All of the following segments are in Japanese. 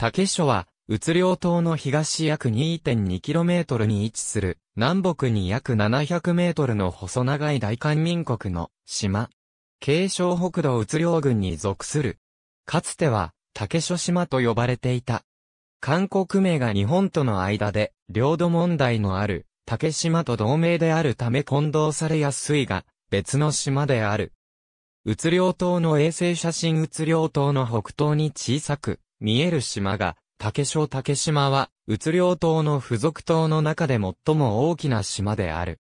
竹所は、うつ領島の東約 2.2km に位置する、南北に約 700m の細長い大韓民国の島。継承。北道うつ領郡に属する。かつては、竹所島と呼ばれていた。韓国名が日本との間で、領土問題のある、竹島と同盟であるため混同されやすいが、別の島である。うつ領島の衛星写真うつ領島の北東に小さく、見える島が、竹小竹島は、うつ領島の付属島の中で最も大きな島である。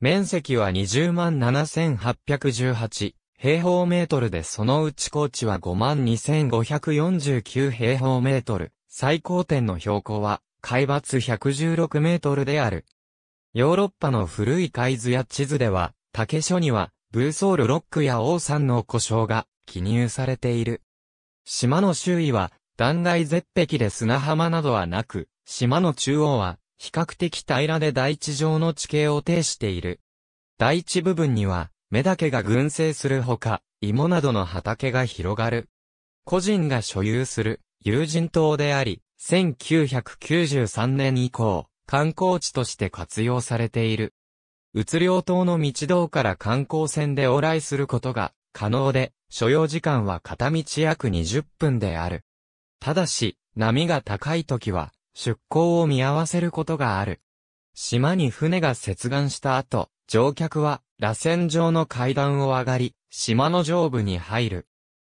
面積は20万7818平方メートルでそのうち高地は5万2549平方メートル。最高点の標高は、海抜116メートルである。ヨーロッパの古い海図や地図では、竹書には、ブーソールロックや王さんの故障が記入されている。島の周囲は断崖絶壁で砂浜などはなく、島の中央は比較的平らで大地上の地形を呈している。大地部分には、目だけが群生するほか、芋などの畑が広がる。個人が所有する有人島であり、1993年以降、観光地として活用されている。うつりょう島の道道から観光船で往来することが可能で、所要時間は片道約20分である。ただし、波が高い時は、出港を見合わせることがある。島に船が接岸した後、乗客は、螺旋状の階段を上がり、島の上部に入る。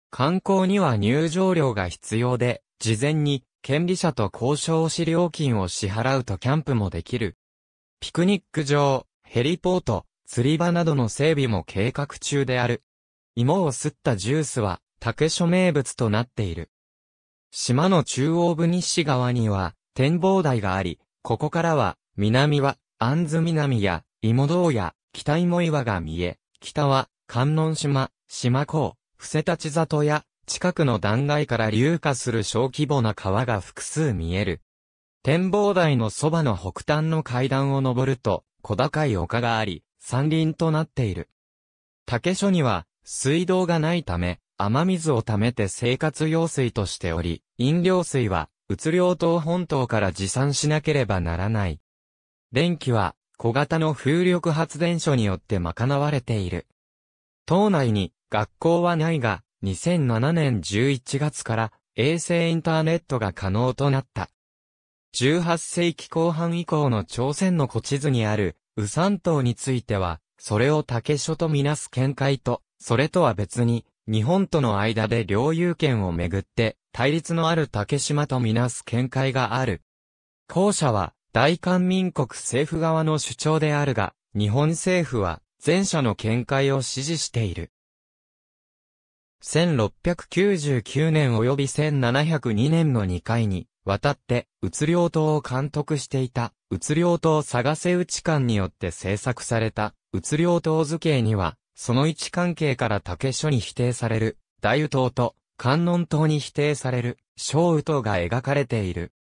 観光には入場料が必要で、事前に、権利者と交渉し料金を支払うとキャンプもできる。ピクニック場、ヘリポート、釣り場などの整備も計画中である。芋をすったジュースは、竹所名物となっている。島の中央部西側には、展望台があり、ここからは、南は、安津南や、芋道や、北芋岩が見え、北は、観音島、島港、伏せ立ち里や、近くの断崖から流下する小規模な川が複数見える。展望台のそばの北端の階段を登ると、小高い丘があり、山林となっている。竹所には、水道がないため、雨水を貯めて生活用水としており、飲料水は、宇津領島本島から持参しなければならない。電気は、小型の風力発電所によって賄われている。島内に、学校はないが、2007年11月から、衛星インターネットが可能となった。18世紀後半以降の朝鮮の古地図にある、ウサン島については、それを竹書とみなす見解と、それとは別に、日本との間で領有権をめぐって、対立のある竹島とみなす見解がある。後者は、大韓民国政府側の主張であるが、日本政府は、前者の見解を支持している。1699年及び1702年の2回に、渡って、うつ領島を監督していた、うつ領島探せ内官によって制作された、うつ領島図形には、その位置関係から竹書に否定される、大宇島と観音塔に否定される、小雨塔が描かれている。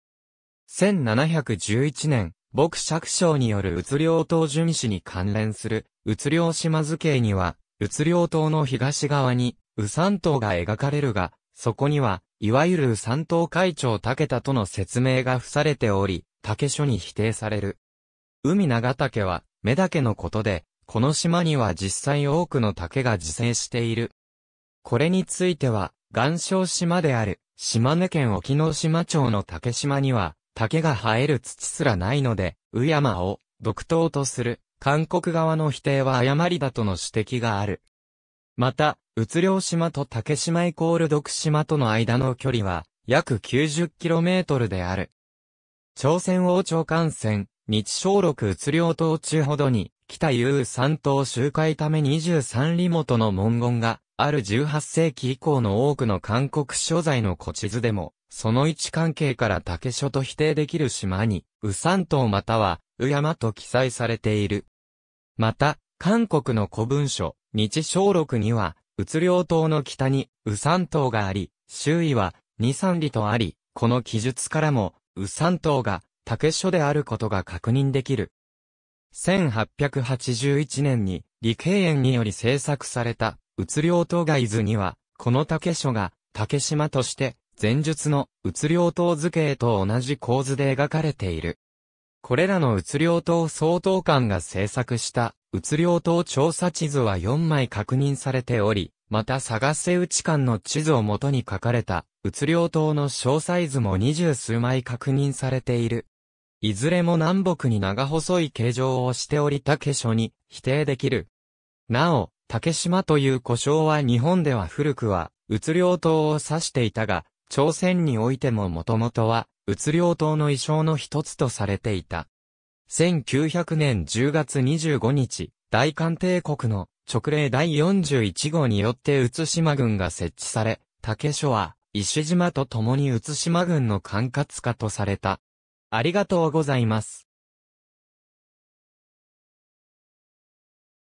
1711年、牧釈章によるうつ領島巡視に関連する、うつ領島図形には、うつ領島の東側に、宇三島が描かれるが、そこには、いわゆるう三島会長竹田との説明が付されており、竹書に否定される。海長竹は、目だけのことで、この島には実際多くの竹が自生している。これについては、岩礁島である、島根県沖ノ島町の竹島には、竹が生える土すらないので、宇山を独島とする、韓国側の否定は誤りだとの指摘がある。また、うつりょう島と竹島イコール独島との間の距離は、約 90km である。朝鮮王朝艦船、日小六うつりょう島中ほどに、北遊三島周回ため23里元の文言がある18世紀以降の多くの韓国所在の古地図でも、その位置関係から竹書と否定できる島に、右三島または、右山と記載されている。また、韓国の古文書、日小録には、うつ領島の北に、右三島があり、周囲は、二三里とあり、この記述からも、右三島が、竹書であることが確認できる。1881年に、李平園により制作された、うつりょうとには、この竹書が、竹島として、前述の、うつりょう図形と同じ構図で描かれている。これらのうつりょう総統官が制作した、うつりょう調査地図は4枚確認されており、また探せ内館の地図をもとに書かれた、うつりょうの詳細図も二十数枚確認されている。いずれも南北に長細い形状をしており竹書に否定できる。なお、竹島という故称は日本では古くは、うつ領島を指していたが、朝鮮においてももともとは、うつ領島の意匠の一つとされていた。1900年10月25日、大韓帝国の直令第41号によってう島軍が設置され、竹書は、石島と共にう島軍の管轄下とされた。ありがとうございます。